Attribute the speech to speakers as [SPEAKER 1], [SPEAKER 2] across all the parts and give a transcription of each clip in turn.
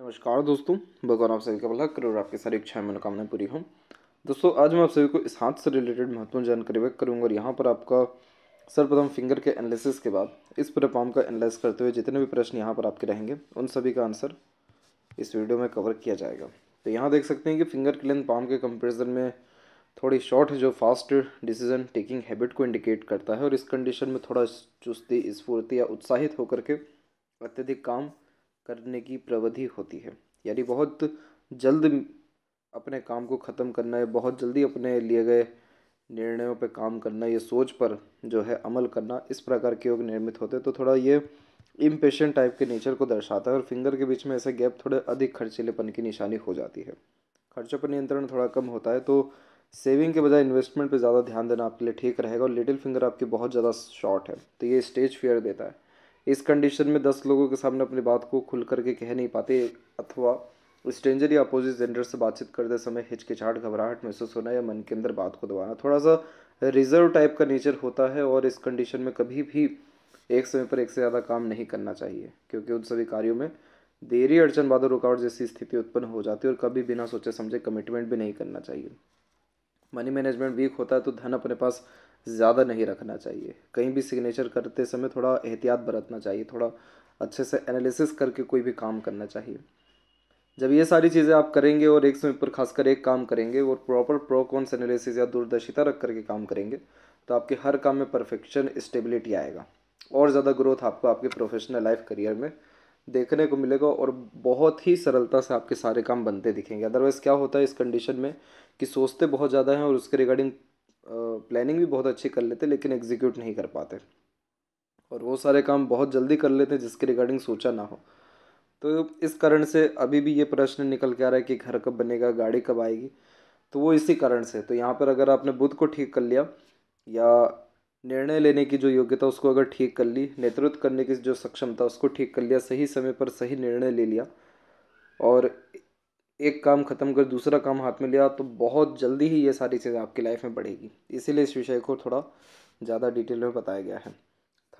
[SPEAKER 1] नमस्कार दोस्तों भगवान आप सभी का भला करोड़ आपकी सारी इच्छाएं मनोकामनाएं पूरी हों दोस्तों आज मैं आप सभी को इस हाथ से रिलेटेड महत्वपूर्ण जानकारी व्यक्त करूंगा और यहाँ पर आपका सर्वप्रथम फिंगर के एनालिसिस के बाद इस फॉर्म का एनालिस करते हुए जितने भी प्रश्न यहाँ पर आपके रहेंगे उन सभी का आंसर इस वीडियो में कवर किया जाएगा तो यहाँ देख सकते हैं कि फिंगर की लेंथ पाम के कंपेरिजन में थोड़ी शॉर्ट है जो फास्ट डिसीजन टेकिंग हैबिट को इंडिकेट करता है और इस कंडीशन में थोड़ा चुस्ती स्फूर्ति या उत्साहित होकर के अत्यधिक काम करने की प्रवृत्ति होती है यानी बहुत जल्द अपने काम को ख़त्म करना या बहुत जल्दी अपने लिए गए निर्णयों पर काम करना या सोच पर जो है अमल करना इस प्रकार के योग निर्मित होते हैं तो थोड़ा ये इम्पेशेंट टाइप के नेचर को दर्शाता है और फिंगर के बीच में ऐसा गैप थोड़े अधिक खर्चीलेपन की निशानी हो जाती है खर्चों पर नियंत्रण थोड़ा कम होता है तो सेविंग के बजाय इन्वेस्टमेंट पे ज़्यादा ध्यान देना आपके लिए ठीक रहेगा और लिटिल फिंगर आपकी बहुत ज़्यादा शॉर्ट है तो ये स्टेज फियर देता है इस कंडीशन में दस लोगों के सामने अपनी बात को खुल करके कह नहीं पाते अथवा स्ट्रेंजर या अपोजिट जेंडर से बातचीत करते समय हिचकिचाहट घबराहट महसूस होना या मन के अंदर बात को दबाना थोड़ा सा रिजर्व टाइप का नेचर होता है और इस कंडीशन में कभी भी एक समय पर एक से ज़्यादा काम नहीं करना चाहिए क्योंकि उन सभी कार्यों में देरी अड़चन बाधा रुकावट जैसी स्थिति उत्पन्न हो जाती है और कभी बिना सोचे समझे कमिटमेंट भी नहीं करना चाहिए मनी मैनेजमेंट वीक होता है तो धन अपने पास ज़्यादा नहीं रखना चाहिए कहीं भी सिग्नेचर करते समय थोड़ा एहतियात बरतना चाहिए थोड़ा अच्छे से एनालिसिस करके कोई भी काम करना चाहिए जब ये सारी चीज़ें आप करेंगे और एक समय पर खासकर एक काम करेंगे और प्रॉपर प्रोकॉन्स एनालिसिस या दूरदर्शिता रख करके काम करेंगे तो आपके हर काम में परफेक्शन स्टेबिलिटी आएगा और ज़्यादा ग्रोथ आपको आपके प्रोफेशनल लाइफ करियर में देखने को मिलेगा और बहुत ही सरलता से आपके सारे काम बनते दिखेंगे अदरवाइज़ क्या होता है इस कंडीशन में कि सोचते बहुत ज़्यादा हैं और उसके रिगार्डिंग प्लानिंग भी बहुत अच्छी कर लेते लेकिन एग्जीक्यूट नहीं कर पाते और वो सारे काम बहुत जल्दी कर लेते हैं जिसके रिगार्डिंग सोचा ना हो तो इस कारण से अभी भी ये प्रश्न निकल के आ रहा है कि घर कब बनेगा गाड़ी कब आएगी तो वो इसी कारण से तो यहाँ पर अगर आपने बुद्ध को ठीक कर लिया या निर्णय लेने की जो योग्यता उसको अगर ठीक कर ली नेतृत्व करने की जो सक्षमता उसको ठीक कर लिया सही समय पर सही निर्णय ले लिया और एक काम ख़त्म कर दूसरा काम हाथ में लिया तो बहुत जल्दी ही ये सारी चीज़ें आपकी लाइफ में बढ़ेगी इसीलिए इस विषय को थोड़ा ज़्यादा डिटेल में बताया गया है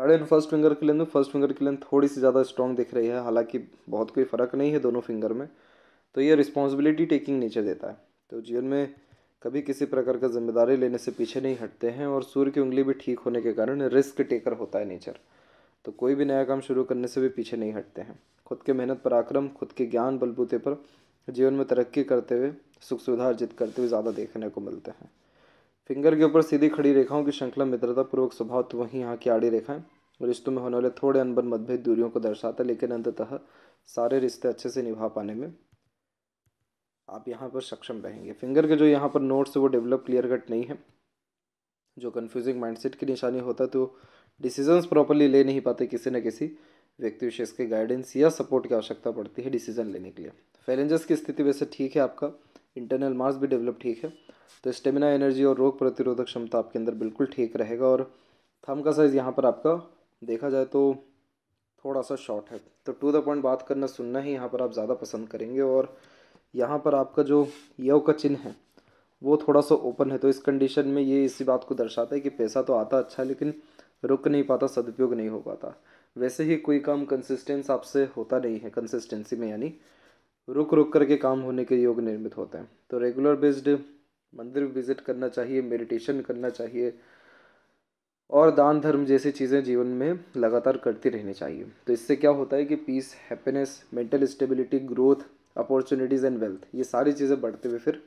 [SPEAKER 1] थर्ड एंड फर्स्ट फिंगर की लेंथ फर्स्ट फिंगर की लेंथ थोड़ी सी ज़्यादा स्ट्रॉन्ग दिख रही है हालांकि बहुत कोई फ़र्क नहीं है दोनों फिंगर में तो ये रिस्पॉन्सिबिलिटी टेकिंग नेचर देता है तो जीवन में कभी किसी प्रकार का जिम्मेदारी लेने से पीछे नहीं हटते हैं और सूर्य की उंगली भी ठीक होने के कारण रिस्क टेकर होता है नेचर तो कोई भी नया काम शुरू करने से भी पीछे नहीं हटते हैं खुद के मेहनत पर आक्रम खुद के ज्ञान बलबूते पर जीवन में तरक्की करते हुए सुख सुविधा अर्जित करते हुए ज़्यादा देखने को मिलते हैं फिंगर के ऊपर सीधी खड़ी रेखाओं की श्रृंखला मित्रतापूर्वक स्वभाव तो वहीं यहाँ की आड़ी रेखाएं रिश्तों में होने वाले थोड़े अनबन मतभेद दूरियों को दर्शाता है लेकिन अंततः सारे रिश्ते अच्छे से निभा पाने में आप यहाँ पर सक्षम रहेंगे फिंगर के जो यहाँ पर नोट्स वो डेवलप क्लियर कट नहीं है जो कन्फ्यूजिंग माइंडसेट की निशानी होता है तो डिसीजंस प्रॉपरली ले नहीं पाते किसी न किसी व्यक्ति विशेष के गाइडेंस या सपोर्ट की आवश्यकता पड़ती है डिसीजन लेने के लिए फेलेंजस की स्थिति वैसे ठीक है आपका इंटरनल मार्स भी डेवलप ठीक है तो स्टेमिना एनर्जी और रोग प्रतिरोधक क्षमता आपके अंदर बिल्कुल ठीक रहेगा और थम का साइज़ यहाँ पर आपका देखा जाए तो थोड़ा सा शॉर्ट है तो टू द पॉइंट बात करना सुनना ही यहाँ पर आप ज़्यादा पसंद करेंगे और यहाँ पर आपका जो यव का चिन्ह है वो थोड़ा सा ओपन है तो इस कंडीशन में ये इसी बात को दर्शाता है कि पैसा तो आता अच्छा लेकिन रुक नहीं पाता सदुपयोग नहीं हो पाता वैसे ही कोई काम कंसिस्टेंस आपसे होता नहीं है कंसिस्टेंसी में यानी रुक रुक करके काम होने के योग निर्मित होते हैं तो रेगुलर बेस्ड मंदिर विजिट करना चाहिए मेडिटेशन करना चाहिए और दान धर्म जैसी चीज़ें जीवन में लगातार करती रहनी चाहिए तो इससे क्या होता है कि peace happiness mental stability growth opportunities and wealth ये सारी चीज़ें बढ़ते हुए फिर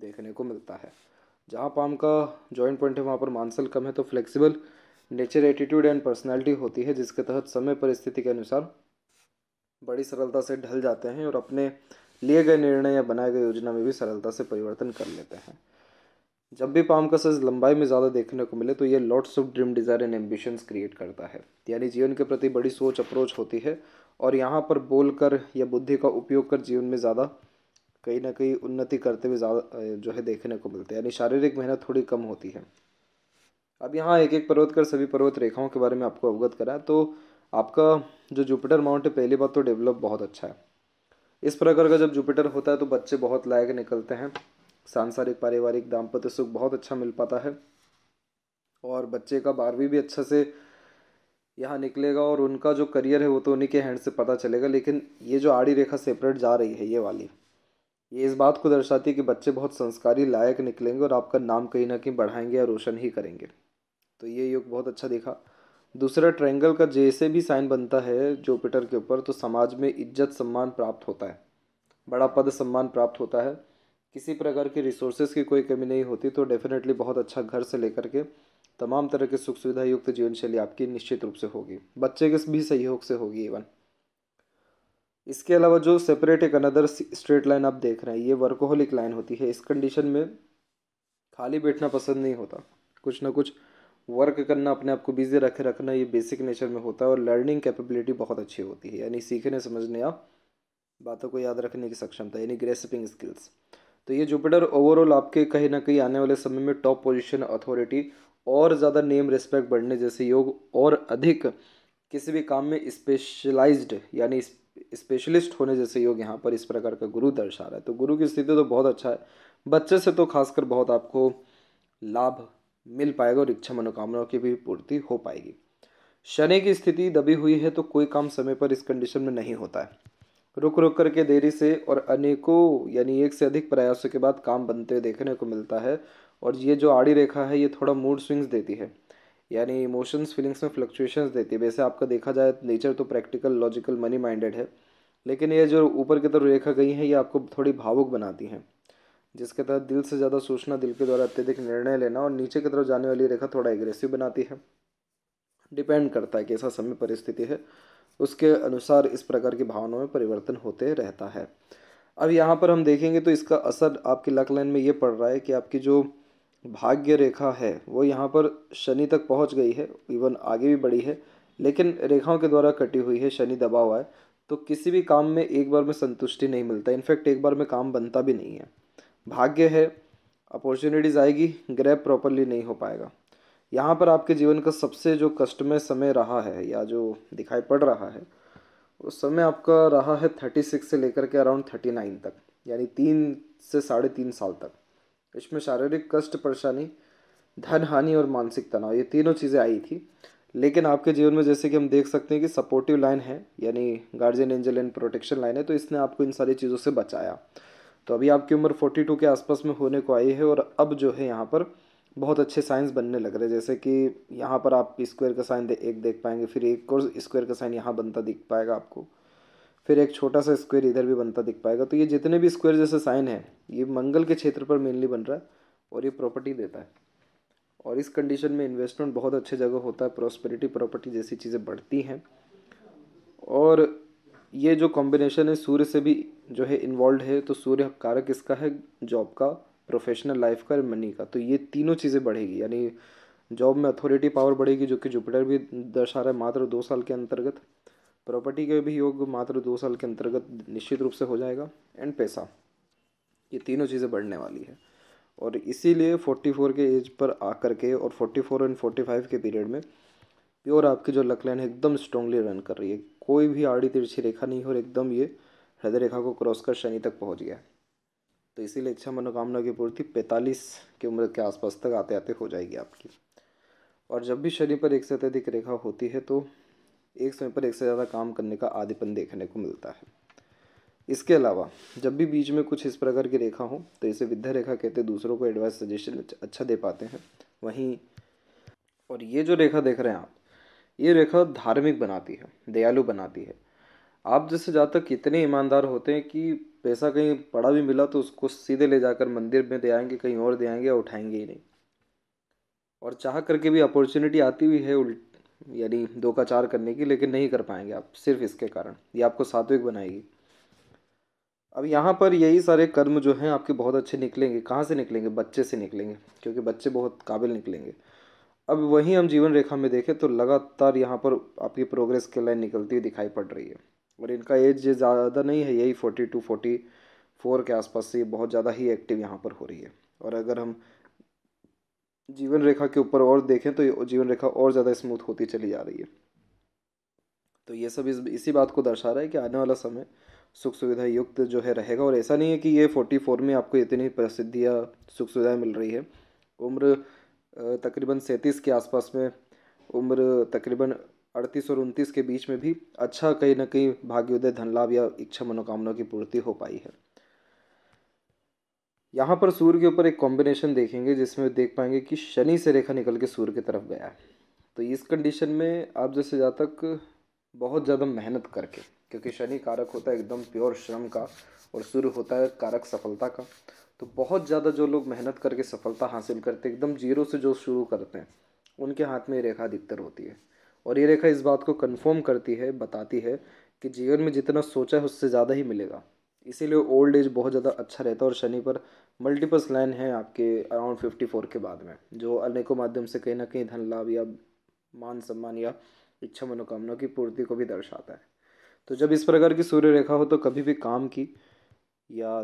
[SPEAKER 1] देखने को मिलता है जहाँ पाम का जॉइंट पॉइंट है वहाँ पर मानसल कम है तो flexible nature attitude and personality होती है जिसके तहत समय परिस्थिति के अनुसार बड़ी सरलता से ढल जाते हैं और अपने लिए गए निर्णय या बनाए गए योजना में भी सरलता से परिवर्तन कर लेते हैं जब भी पाम का सज लंबाई में ज़्यादा देखने को मिले तो ये lots of dream desire and ambitions create करता है यानी जीवन के प्रति बड़ी सोच अप्रोच होती है और यहाँ पर बोल कर या बुद्धि का उपयोग कर जीवन में ज़्यादा कहीं ना कहीं उन्नति करते हुए ज़्यादा जो है देखने को मिलते हैं यानी शारीरिक मेहनत थोड़ी कम होती है अब यहाँ एक एक पर्वत कर सभी पर्वत रेखाओं के बारे में आपको अवगत करा तो आपका जो जुपिटर माउंट है पहली बात तो डेवलप बहुत अच्छा है इस प्रकार का जब जुपिटर होता है तो बच्चे बहुत लायक निकलते हैं सांसारिक पारिवारिक दाम्पत्य सुख बहुत अच्छा मिल पाता है और बच्चे का बारहवीं भी अच्छा से यहाँ निकलेगा और उनका जो करियर है वो तो उन्हीं के हैंड से पता चलेगा लेकिन ये जो आड़ी रेखा सेपरेट जा रही है ये वाली ये इस बात को दर्शाती है कि बच्चे बहुत संस्कारी लायक निकलेंगे और आपका नाम कहीं ना कहीं बढ़ाएंगे या रोशन ही करेंगे तो ये युग बहुत अच्छा दिखा दूसरा ट्रायंगल का जैसे भी साइन बनता है जुपिटर के ऊपर तो समाज में इज्जत सम्मान प्राप्त होता है बड़ा पद सम्मान प्राप्त होता है किसी प्रकार की रिसोर्सेज की कोई कमी नहीं होती तो डेफिनेटली बहुत अच्छा घर से लेकर के तमाम तरह के सुख सुविधा युक्त जीवन शैली आपकी निश्चित रूप से होगी बच्चे के भी सहयोग से होगी इवन इसके अलावा जो सेपरेट एक अनदर स्ट्रेट लाइन आप देख रहे हैं ये वर्कोहलिक लाइन होती है इस कंडीशन में खाली बैठना पसंद नहीं होता कुछ ना कुछ वर्क करना अपने आप को बिजी रखे रखना ये बेसिक नेचर में होता है और लर्निंग कैपेबिलिटी बहुत अच्छी होती है यानी सीखने समझने या बातों को याद रखने की सक्षमता यानी ग्रेसपिंग स्किल्स तो ये जुपिटर ओवरऑल आपके कहीं ना कहीं आने वाले समय में टॉप पोजिशन अथॉरिटी और ज़्यादा नेम रिस्पेक्ट बढ़ने जैसे योग और अधिक किसी भी काम में स्पेशलाइज्ड यानी स्पेशलिस्ट होने जैसे योग यहाँ पर इस प्रकार का गुरु दर्शा रहा है तो गुरु की स्थिति तो बहुत अच्छा है बच्चे से तो खासकर बहुत आपको लाभ मिल पाएगा और इच्छा मनोकामनाओं की भी पूर्ति हो पाएगी शनि की स्थिति दबी हुई है तो कोई काम समय पर इस कंडीशन में नहीं होता है रुक रुक करके देरी से और अनेकों यानी एक से अधिक प्रयासों के बाद काम बनते हुए देखने को मिलता है और ये जो आड़ी रेखा है ये थोड़ा मूड स्विंग्स देती है यानी इमोशंस फीलिंग्स में फ्लक्चुएशंस देती है वैसे आपका देखा जाए नेचर तो प्रैक्टिकल लॉजिकल मनी माइंडेड है लेकिन ये जो ऊपर की तरफ रेखा गई है ये आपको थोड़ी भावुक बनाती हैं जिसके तहत दिल से ज़्यादा सोचना दिल के द्वारा अत्यधिक निर्णय लेना और नीचे की तरफ जाने वाली रेखा थोड़ा एग्रेसिव बनाती है डिपेंड करता है कि ऐसा समय परिस्थिति है उसके अनुसार इस प्रकार की भावनाओं में परिवर्तन होते रहता है अब यहाँ पर हम देखेंगे तो इसका असर आपकी लक लाइन में ये पड़ रहा है कि आपकी जो भाग्य रेखा है वो यहाँ पर शनि तक पहुँच गई है इवन आगे भी बढ़ी है लेकिन रेखाओं के द्वारा कटी हुई है शनि दबा हुआ है तो किसी भी काम में एक बार में संतुष्टि नहीं मिलता इनफैक्ट एक बार में काम बनता भी नहीं है भाग्य है अपॉर्चुनिटीज़ आएगी ग्रैप प्रॉपरली नहीं हो पाएगा यहाँ पर आपके जीवन का सबसे जो कष्टमय समय रहा है या जो दिखाई पड़ रहा है उस समय आपका रहा है थर्टी सिक्स से लेकर के अराउंड थर्टी नाइन तक यानी तीन से साढ़े तीन साल तक इसमें शारीरिक कष्ट परेशानी धन हानि और मानसिक तनाव ये तीनों चीज़ें आई थी लेकिन आपके जीवन में जैसे कि हम देख सकते हैं कि सपोर्टिव लाइन है यानी guardian angel and protection line है तो इसने आपको इन सारी चीज़ों से बचाया तो अभी आपकी उम्र फोर्टी टू के आसपास में होने को आई है और अब जो है यहाँ पर बहुत अच्छे साइंस बनने लग रहे हैं जैसे कि यहाँ पर आप स्क्वायर का साइन दे एक देख पाएंगे फिर एक और स्क्वायर का साइन यहाँ बनता दिख पाएगा आपको फिर एक छोटा सा स्क्वायर इधर भी बनता दिख पाएगा तो ये जितने भी स्क्वायर जैसे साइन है ये मंगल के क्षेत्र पर मेनली बन रहा है और ये प्रॉपर्टी देता है और इस कंडीशन में इन्वेस्टमेंट बहुत अच्छे जगह होता है प्रॉस्पेरिटी प्रॉपर्टी जैसी चीज़ें बढ़ती हैं और ये जो कॉम्बिनेशन है सूर्य से भी जो है इन्वॉल्व है तो सूर्य कारक इसका है जॉब का प्रोफेशनल लाइफ का मनी का तो ये तीनों चीज़ें बढ़ेगी यानी जॉब में अथॉरिटी पावर बढ़ेगी जो कि जुपिटर भी दर्शा रहा है मात्र दो साल के अंतर्गत प्रॉपर्टी के भी योग मात्र दो साल के अंतर्गत निश्चित रूप से हो जाएगा एंड पैसा ये तीनों चीज़ें बढ़ने वाली है और इसीलिए फोर्टी फोर के एज पर आकर के और forty four and forty five के पीरियड में प्योर आपकी जो लकलैन है एकदम स्ट्रॉन्गली रन कर रही है कोई भी आड़ी तिरछी रेखा नहीं हो और एकदम ये हृदय रेखा को क्रॉस कर शनि तक पहुंच गया तो इसीलिए इच्छा मनोकामना की पूर्ति पैंतालीस की उम्र के आसपास तक आते आते हो जाएगी आपकी और जब भी शनि पर एक से अत्यधिक रेखा होती है तो एक समय पर एक से ज़्यादा काम करने का आदिपन देखने को मिलता है इसके अलावा जब भी बीच में कुछ इस प्रकार की रेखा हो तो इसे विद्या रेखा कहते दूसरों को एडवाइस सजेशन अच्छा दे पाते हैं वहीं और ये जो रेखा देख रहे हैं आप ये रेखा धार्मिक बनाती है दयालु बनाती है आप जैसे जातक इतने ईमानदार होते हैं कि पैसा कहीं पड़ा भी मिला तो उसको सीधे ले जाकर मंदिर में दे आएंगे कहीं और दे आएंगे या उठाएंगे ही नहीं और चाह करके भी अपॉर्चुनिटी आती हुई है उल्ट यानी धोखाचार करने की लेकिन नहीं कर पाएंगे आप सिर्फ इसके कारण ये आपको सात्विक बनाएगी अब यहाँ पर यही सारे कर्म जो हैं आपके बहुत अच्छे निकलेंगे कहाँ से निकलेंगे बच्चे से निकलेंगे क्योंकि बच्चे बहुत काबिल निकलेंगे अब वहीं हम जीवन रेखा में देखें तो लगातार यहाँ पर आपकी प्रोग्रेस की लाइन निकलती हुई दिखाई पड़ रही है और इनका एज ज़्यादा नहीं है यही फोर्टी टू फोर्टी फोर के आसपास से बहुत ज़्यादा ही एक्टिव यहाँ पर हो रही है और अगर हम जीवन रेखा के ऊपर और देखें तो जीवन रेखा और ज़्यादा स्मूथ होती चली जा रही है तो ये सब इस इसी बात को दर्शा रहा है कि आने वाला समय सुख सुविधा युक्त जो है रहेगा और ऐसा नहीं है कि ये फोर्टी फोर में आपको इतनी प्रसिद्धियाँ सुख सुविधाएँ मिल रही है उम्र तकरीबन सैंतीस के आसपास में उम्र तकरीबन अड़तीस और उनतीस के बीच में भी अच्छा कहीं ना कहीं भाग्योदय धन लाभ या इच्छा मनोकामना की पूर्ति हो पाई है यहाँ पर सूर्य के ऊपर एक कॉम्बिनेशन देखेंगे जिसमें देख पाएंगे कि शनि से रेखा निकल के सूर्य की तरफ गया है तो इस कंडीशन में आप जैसे जा तक बहुत ज़्यादा मेहनत करके क्योंकि शनि कारक होता है एकदम प्योर श्रम का और सूर्य होता है कारक सफलता का तो बहुत ज़्यादा जो लोग मेहनत करके सफलता हासिल करते एकदम जीरो से जो शुरू करते हैं उनके हाथ में रेखा अधिकतर होती है और ये रेखा इस बात को कन्फर्म करती है बताती है कि जीवन में जितना सोचा है उससे ज़्यादा ही मिलेगा इसीलिए ओल्ड एज बहुत ज़्यादा अच्छा रहता है और शनि पर मल्टीपल्स लाइन है आपके अराउंड फिफ्टी फोर के बाद में जो अनेकों माध्यम से कहीं ना कहीं धन लाभ या मान सम्मान या इच्छा मनोकामना की पूर्ति को भी दर्शाता है तो जब इस प्रकार की सूर्य रेखा हो तो कभी भी काम की या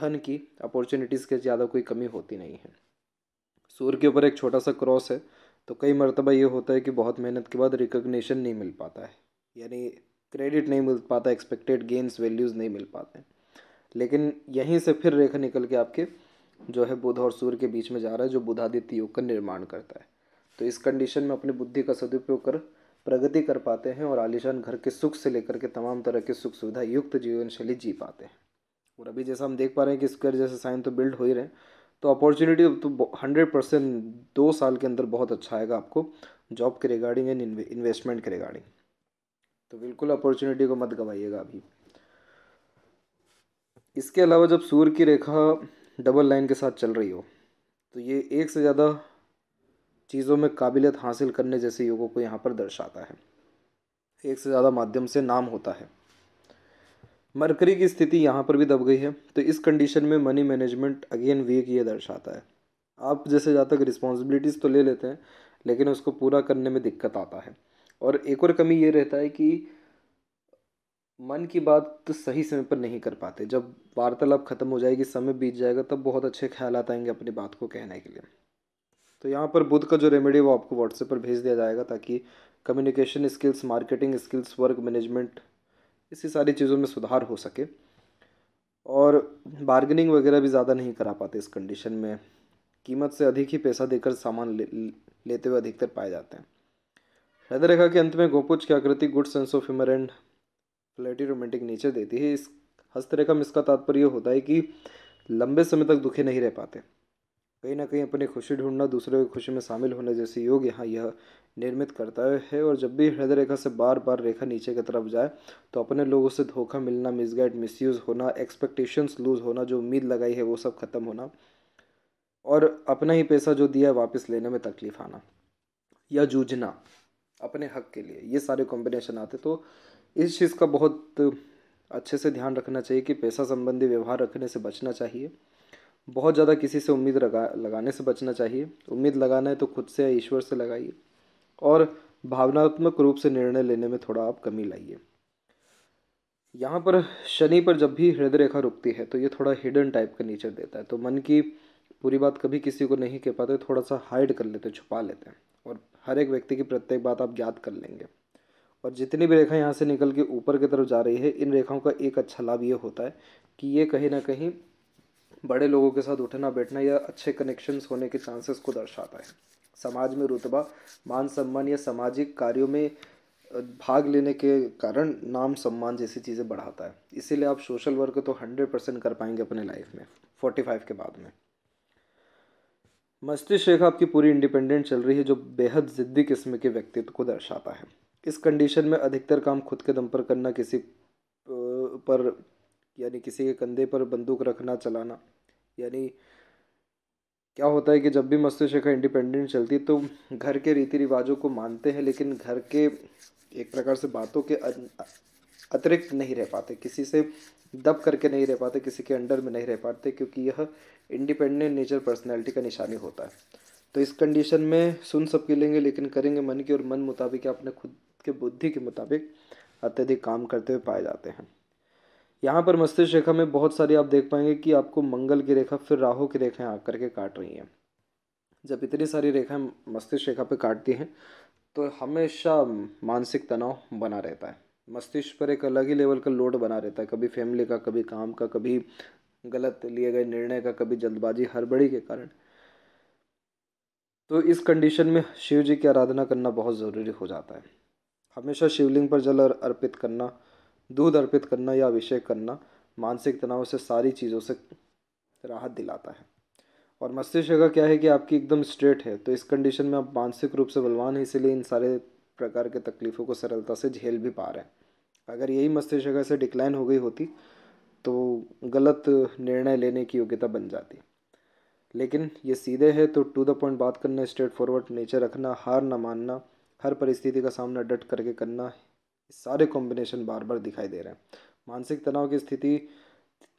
[SPEAKER 1] धन की अपॉर्चुनिटीज़ के ज़्यादा कोई कमी होती नहीं है सूर्य के ऊपर एक छोटा सा क्रॉस है तो कई मरतबा ये होता है कि बहुत मेहनत के बाद रिकोगनीशन नहीं मिल पाता है यानी क्रेडिट नहीं मिल पाता एक्सपेक्टेड गेंस वैल्यूज़ नहीं मिल पाते लेकिन यहीं से फिर रेखा निकल के आपके जो है बुध और सूर्य के बीच में जा रहा है जो बुधादित्य योग का निर्माण करता है तो इस कंडीशन में अपनी बुद्धि का सदुपयोग कर प्रगति कर पाते हैं और आलिशान घर के सुख से लेकर के तमाम तरह के सुख सुविधा युक्त जीवन शैली जी पाते हैं और अभी जैसा हम देख पा रहे हैं कि इसकी जैसे साइन तो बिल्ड हो ही रहे हैं तो अपॉर्चुनिटी तो हंड्रेड परसेंट दो साल के अंदर बहुत अच्छा आएगा आपको जॉब के रिगार्डिंग एंड इन्वेस्टमेंट के रिगार्डिंग तो बिल्कुल अपॉर्चुनिटी को मत गवाइएगा अभी इसके अलावा जब सूर्य की रेखा डबल लाइन के साथ चल रही हो तो ये एक से ज़्यादा चीज़ों में काबिलियत हासिल करने जैसे योगों को यहाँ पर दर्शाता है एक से ज़्यादा माध्यम से नाम होता है मरकरी की स्थिति यहाँ पर भी दब गई है तो इस कंडीशन में मनी मैनेजमेंट अगेन वीक ये दर्शाता है आप जैसे जहाँ तक रिस्पॉन्सिबिलिटीज़ तो ले लेते हैं लेकिन उसको पूरा करने में दिक्कत आता है और एक और कमी ये रहता है कि मन की बात तो सही समय पर नहीं कर पाते जब वार्तालाप ख़त्म हो जाएगी समय बीत जाएगा तब बहुत अच्छे ख्याल आएंगे अपनी बात को कहने के लिए तो यहाँ पर बुद्ध का जो रेमेडी वो आपको व्हाट्सएप पर भेज दिया जाएगा ताकि communication skills marketing skills work management इसी सारी चीज़ों में सुधार हो सके और बार्गेनिंग वगैरह भी ज़्यादा नहीं करा पाते इस कंडीशन में कीमत से अधिक ही पैसा देकर सामान ले, लेते हुए अधिकतर पाए जाते हैं हृदय रेखा के अंत में गोपुच की आकृति good sense of humour and flirty romantic nature देती है इस हस्तरेखा में इसका तात्पर्य होता है कि लंबे समय तक दुखी नहीं रह पाते कहीं ना कहीं अपनी खुशी ढूंढना दूसरों की खुशी में शामिल होने जैसे योग यहाँ यह निर्मित करता है और जब भी हृदय रेखा से बार बार रेखा नीचे की तरफ जाए तो अपने लोगों से धोखा मिलना मिसगाइड मिसयूज़ होना एक्सपेक्टेशंस लूज़ होना जो उम्मीद लगाई है वो सब ख़त्म होना और अपना ही पैसा जो दिया वापस लेने में तकलीफ आना या जूझना अपने हक के लिए ये सारे कॉम्बिनेशन आते तो इस चीज़ का बहुत अच्छे से ध्यान रखना चाहिए कि पैसा संबंधी व्यवहार रखने से बचना चाहिए बहुत ज़्यादा किसी से उम्मीद लगा लगाने से बचना चाहिए उम्मीद लगाना है तो खुद से या ईश्वर से लगाइए और भावनात्मक रूप से निर्णय लेने में थोड़ा आप कमी लाइए यहाँ पर शनि पर जब भी हृदय रेखा रुकती है तो ये थोड़ा हिडन टाइप का नेचर देता है तो मन की पूरी बात कभी किसी को नहीं कह पाते थोड़ा सा हाइड कर लेते छुपा लेते हैं और हर एक व्यक्ति की प्रत्येक बात आप ज्ञात कर लेंगे और जितनी भी रेखा यहाँ से निकल के ऊपर की तरफ जा रही है इन रेखाओं का एक अच्छा लाभ ये होता है कि ये कहीं ना कहीं बड़े लोगों के साथ उठना बैठना या अच्छे कनेक्शंस होने के चांसेस को दर्शाता है समाज में रुतबा मान सम्मान या सामाजिक कार्यों में भाग लेने के कारण नाम सम्मान जैसी चीज़ें बढ़ाता है इसीलिए आप सोशल वर्क तो हंड्रेड परसेंट कर पाएंगे अपने लाइफ में फोर्टी फाइव के बाद में मस्तिष्क रेखा आपकी पूरी इंडिपेंडेंट चल रही है जो बेहद ज़िद्दी किस्म के व्यक्तित्व को दर्शाता है इस कंडीशन में अधिकतर काम खुद के दम पर करना किसी पर यानी किसी के कंधे पर बंदूक रखना चलाना यानी क्या होता है कि जब भी मस्तिष्क इंडिपेंडेंट चलती तो घर के रीति रिवाजों को मानते हैं लेकिन घर के एक प्रकार से बातों के अतिरिक्त नहीं रह पाते किसी से दब करके नहीं रह पाते किसी के अंडर में नहीं रह पाते क्योंकि यह इंडिपेंडेंट नेचर पर्सनैलिटी का निशानी होता है तो इस कंडीशन में सुन सब के लेंगे लेकिन करेंगे मन की और मन मुताबिक अपने खुद के बुद्धि के मुताबिक अत्यधिक काम करते हुए पाए जाते हैं यहाँ पर मस्तिष्क रेखा में बहुत सारी आप देख पाएंगे कि आपको मंगल की रेखा फिर राहु की रेखाएं आकर के काट रही हैं जब इतनी सारी रेखाएं मस्तिष्क रेखा पे काटती हैं तो हमेशा मानसिक तनाव बना रहता है मस्तिष्क पर एक अलग ही लेवल का लोड बना रहता है कभी फैमिली का कभी काम का कभी गलत लिए गए निर्णय का कभी जल्दबाजी हड़बड़ी के कारण तो इस कंडीशन में शिव जी की आराधना करना बहुत ज़रूरी हो जाता है हमेशा शिवलिंग पर जल अर्पित करना दूध अर्पित करना या अभिषेक करना मानसिक तनाव से सारी चीज़ों से राहत दिलाता है और मस्तिष्क का क्या है कि आपकी एकदम स्ट्रेट है तो इस कंडीशन में आप मानसिक रूप से बलवान हैं इसलिए इन सारे प्रकार के तकलीफ़ों को सरलता से झेल भी पा रहे हैं अगर यही मस्तिष्क से डिक्लाइन हो गई होती तो गलत निर्णय लेने की योग्यता बन जाती लेकिन ये सीधे है तो टू द पॉइंट बात करना स्ट्रेट फॉरवर्ड नेचर रखना हार ना मानना हर परिस्थिति का सामना डट करके करना सारे कॉम्बिनेशन बार बार दिखाई दे रहे हैं मानसिक तनाव की स्थिति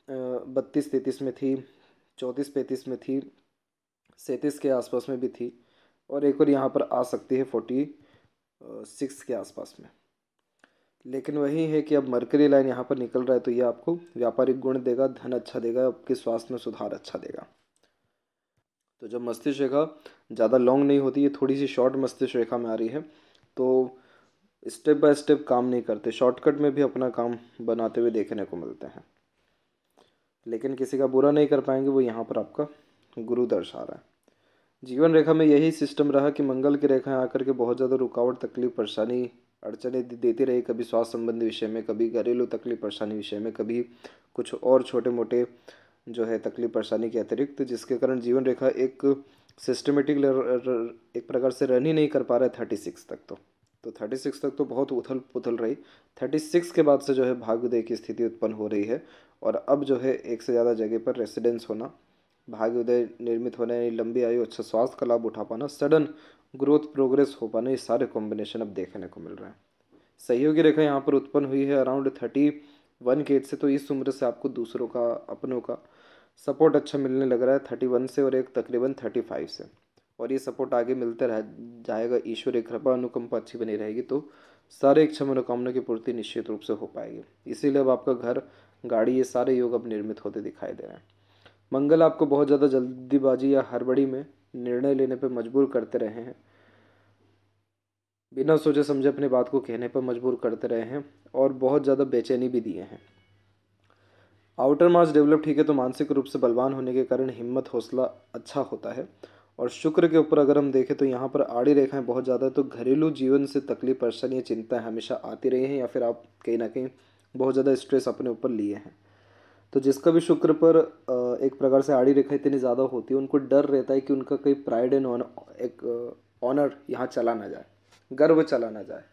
[SPEAKER 1] बत्तीस तैंतीस में थी चौंतीस पैंतीस में थी सैंतीस के आसपास में भी थी और एक और यहाँ पर आ सकती है फोर्टी सिक्स के आसपास में लेकिन वही है कि अब मरकरी लाइन यहाँ पर निकल रहा है तो ये आपको व्यापारिक गुण देगा धन अच्छा देगा आपके स्वास्थ्य में सुधार अच्छा देगा तो जब मस्तिष्क रेखा ज़्यादा लॉन्ग नहीं होती ये थोड़ी सी शॉर्ट मस्तिष्क रेखा में आ रही है तो स्टेप बाय स्टेप काम नहीं करते शॉर्टकट में भी अपना काम बनाते हुए देखने को मिलते हैं लेकिन किसी का बुरा नहीं कर पाएंगे वो यहाँ पर आपका गुरु दर्शा रहा है जीवन रेखा में यही सिस्टम रहा कि मंगल की रेखाएं आकर के बहुत ज़्यादा रुकावट तकलीफ परेशानी अड़चने देती रही कभी स्वास्थ्य संबंधी विषय में कभी घरेलू तकलीफ परेशानी विषय में कभी कुछ और छोटे मोटे जो है तकलीफ परेशानी के अतिरिक्त तो जिसके कारण जीवन रेखा एक सिस्टमेटिक एक प्रकार से रन ही नहीं कर पा रहा है थर्टी सिक्स तक तो तो थर्टी सिक्स तक तो बहुत उथल पुथल रही थर्टी सिक्स के बाद से जो है भाग्योदय की स्थिति उत्पन्न हो रही है और अब जो है एक से ज़्यादा जगह पर रेसिडेंस होना भाग्योदय निर्मित होने यानी लंबी आयु अच्छा स्वास्थ्य का लाभ उठा पाना सडन ग्रोथ प्रोग्रेस हो पाना ये सारे कॉम्बिनेशन अब देखने को मिल रहे हैं सहयोगी रेखा यहाँ पर उत्पन्न हुई है अराउंड थर्टी वन के एज से तो इस उम्र से आपको दूसरों का अपनों का सपोर्ट अच्छा मिलने लग रहा है थर्टी वन से और एक तकरीबन थर्टी फाइव से और ये सपोर्ट आगे मिलते रह जाएगा ईश्वर एक कृपा अनुकंपा अच्छी बनी रहेगी तो सारे इच्छा मनोकामना की पूर्ति निश्चित रूप से हो पाएगी इसीलिए अब आपका घर गाड़ी ये सारे योग अब निर्मित होते दिखाई दे रहे हैं मंगल आपको बहुत ज़्यादा जल्दीबाजी या हड़बड़ी में निर्णय लेने पर मजबूर करते रहे हैं बिना सोचे समझे अपनी बात को कहने पर मजबूर करते रहे हैं और बहुत ज़्यादा बेचैनी भी दिए हैं आउटर मार्च डेवलप ठीक है तो मानसिक रूप से बलवान होने के कारण हिम्मत हौसला अच्छा होता है और शुक्र के ऊपर अगर हम देखें तो यहाँ पर आड़ी रेखाएं बहुत ज़्यादा है तो घरेलू जीवन से तकलीफ परेशानी या चिंताएँ हमेशा आती रही हैं या फिर आप कहीं ना कहीं बहुत ज़्यादा स्ट्रेस अपने ऊपर लिए हैं तो जिसका भी शुक्र पर एक प्रकार से आड़ी रेखा इतनी ज़्यादा होती है उनको डर रहता है कि उनका कहीं प्राइड एंड ऑनर एक ऑनर यहाँ चला ना जाए गर्व चला ना जाए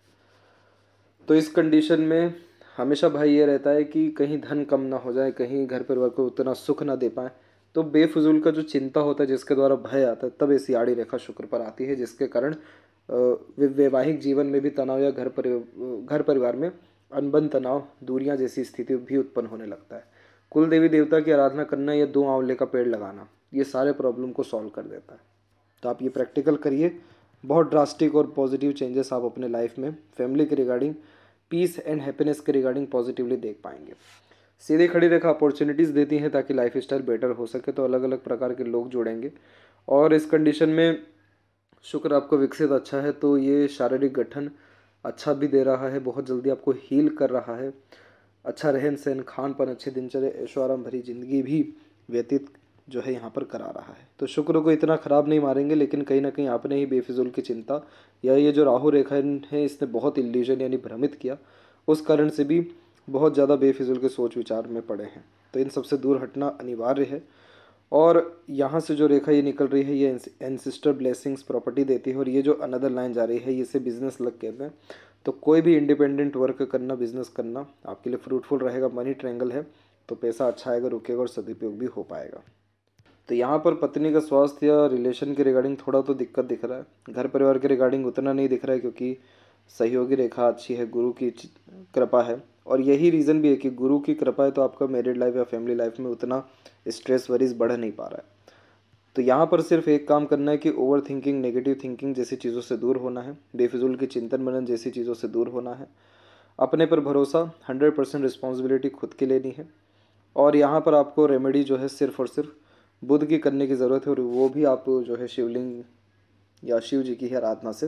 [SPEAKER 1] तो इस कंडीशन में हमेशा भाई ये रहता है कि कहीं धन कम ना हो जाए कहीं घर परिवार को उतना सुख ना दे पाए तो बेफजूल का जो चिंता होता है जिसके द्वारा भय आता है तब ऐसी आड़ी रेखा शुक्र पर आती है जिसके कारण वैवाहिक जीवन में भी तनाव या घर पर घर परिवार में अनबन तनाव दूरियां जैसी स्थिति भी उत्पन्न होने लगता है कुल देवी देवता की आराधना करना या दो आंवले का पेड़ लगाना ये सारे प्रॉब्लम को सॉल्व कर देता है तो आप ये प्रैक्टिकल करिए बहुत ड्रास्टिक और पॉजिटिव चेंजेस आप अपने लाइफ में फैमिली के रिगार्डिंग पीस एंड हैप्पीनेस के रिगार्डिंग पॉजिटिवली देख पाएंगे सीधे खड़ी रेखा अपॉर्चुनिटीज़ देती हैं ताकि लाइफ स्टाइल बेटर हो सके तो अलग अलग प्रकार के लोग जुड़ेंगे और इस कंडीशन में शुक्र आपको विकसित अच्छा है तो ये शारीरिक गठन अच्छा भी दे रहा है बहुत जल्दी आपको हील कर रहा है अच्छा रहन सहन खान पान अच्छे दिनचर्या ऐशो आराम भरी ज़िंदगी भी व्यतीत जो है यहाँ पर करा रहा है तो शुक्र को इतना ख़राब नहीं मारेंगे लेकिन कहीं ना कहीं आपने ही बेफिजुल की चिंता या ये जो राहु रेखा है इसने बहुत इल्यूजन यानी भ्रमित किया उस कारण से भी बहुत ज़्यादा बेफिजुल के सोच विचार में पड़े हैं तो इन सबसे दूर हटना अनिवार्य है और यहाँ से जो रेखा ये निकल रही है ये एनसिस्टर ब्लेसिंग्स प्रॉपर्टी देती है और ये जो अनदर लाइन जा रही है इसे बिज़नेस लग कहते हैं तो कोई भी इंडिपेंडेंट वर्क करना बिज़नेस करना आपके लिए फ्रूटफुल रहेगा मनी ट्रैंगल है तो पैसा अच्छा आएगा रुकेगा और सदुपयोग भी हो पाएगा तो यहाँ पर पत्नी का स्वास्थ्य या रिलेशन के रिगार्डिंग थोड़ा तो दिक्कत दिख रहा है घर परिवार के रिगार्डिंग उतना नहीं दिख रहा है क्योंकि सहयोगी रेखा अच्छी है गुरु की कृपा है और यही रीज़न भी है कि गुरु की कृपा है तो आपका मैरिड लाइफ या फैमिली लाइफ में उतना स्ट्रेस वरीज बढ़ नहीं पा रहा है तो यहाँ पर सिर्फ एक काम करना है कि ओवर थिंकिंग नेगेटिव थिंकिंग जैसी चीज़ों से दूर होना है बेफिजुल की चिंतन मनन जैसी चीज़ों से दूर होना है अपने पर भरोसा हंड्रेड परसेंट रिस्पॉन्सिबिलिटी खुद की लेनी है और यहाँ पर आपको रेमेडी जो है सिर्फ और सिर्फ बुद्ध की करने की ज़रूरत है और वो भी आप जो है शिवलिंग या शिव जी की ही आराधना से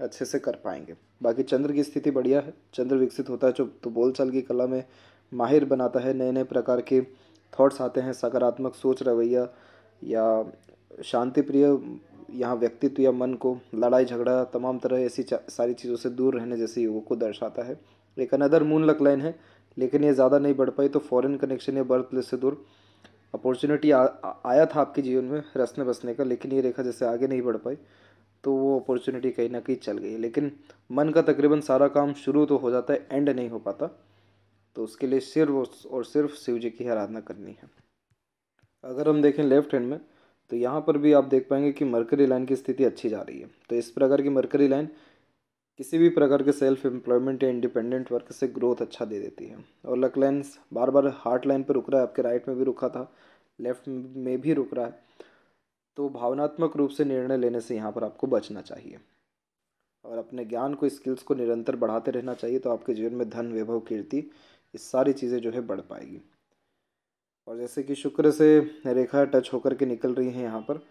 [SPEAKER 1] अच्छे से कर पाएंगे बाकी चंद्र की स्थिति बढ़िया है चंद्र विकसित होता है जो तो बोलचाल की कला में माहिर बनाता है नए नए प्रकार के थॉट्स आते हैं सकारात्मक सोच रवैया या शांतिप्रिय यहाँ व्यक्तित्व या मन को लड़ाई झगड़ा तमाम तरह ऐसी सारी चीज़ों से दूर रहने जैसे योगों को दर्शाता है एक अनदर मून लक लाइन है लेकिन ये ज़्यादा नहीं बढ़ पाई तो फॉरेन कनेक्शन या बर्थ प्लेस से दूर अपॉर्चुनिटी आया था आपके जीवन में रसने बसने का लेकिन ये रेखा जैसे आगे नहीं बढ़ पाई तो वो अपॉर्चुनिटी कहीं ना कहीं चल गई लेकिन मन का तकरीबन सारा काम शुरू तो हो जाता है एंड नहीं हो पाता तो उसके लिए सिर्फ और सिर्फ शिव जी की आराधना करनी है अगर हम देखें लेफ्ट हैंड में तो यहाँ पर भी आप देख पाएंगे कि मरकरी लाइन की स्थिति अच्छी जा रही है तो इस प्रकार की मरकरी लाइन किसी भी प्रकार के सेल्फ एम्प्लॉयमेंट या इंडिपेंडेंट वर्क से ग्रोथ अच्छा दे देती है और लक लाइन बार बार हार्ट लाइन पर रुक रहा है आपके राइट में भी रुका था लेफ्ट में भी रुक रहा है तो भावनात्मक रूप से निर्णय लेने से यहाँ पर आपको बचना चाहिए और अपने ज्ञान को स्किल्स को निरंतर बढ़ाते रहना चाहिए तो आपके जीवन में धन वैभव कीर्ति ये सारी चीज़ें जो है बढ़ पाएगी और जैसे कि शुक्र से रेखा टच होकर के निकल रही हैं यहाँ पर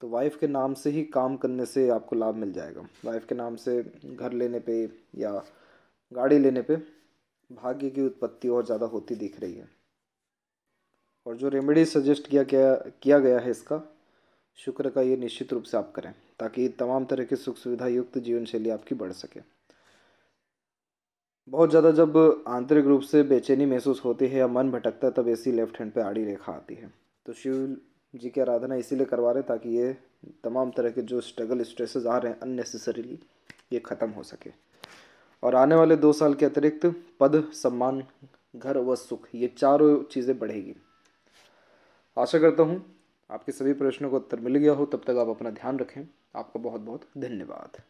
[SPEAKER 1] तो वाइफ के नाम से ही काम करने से आपको लाभ मिल जाएगा वाइफ के नाम से घर लेने पे या गाड़ी लेने पे भाग्य की उत्पत्ति और ज़्यादा होती दिख रही है और जो रेमेडी सजेस्ट किया गया किया गया है इसका शुक्र का ये निश्चित रूप से आप करें ताकि तमाम तरह की सुख सुविधा युक्त जीवन शैली आपकी बढ़ सके बहुत ज़्यादा जब आंतरिक रूप से बेचैनी महसूस होती है या मन भटकता है तब ऐसी लेफ्ट हैंड पे आड़ी रेखा आती है तो शिव जी की आराधना इसीलिए करवा रहे हैं ताकि ये तमाम तरह के जो स्ट्रगल स्ट्रेसेस आ रहे हैं अननेसेसरीली ये ख़त्म हो सके और आने वाले दो साल के अतिरिक्त पद सम्मान घर व सुख ये चारों चीज़ें बढ़ेगी आशा करता हूँ आपके सभी प्रश्नों का उत्तर मिल गया हो तब तक आप अपना ध्यान रखें आपका बहुत बहुत धन्यवाद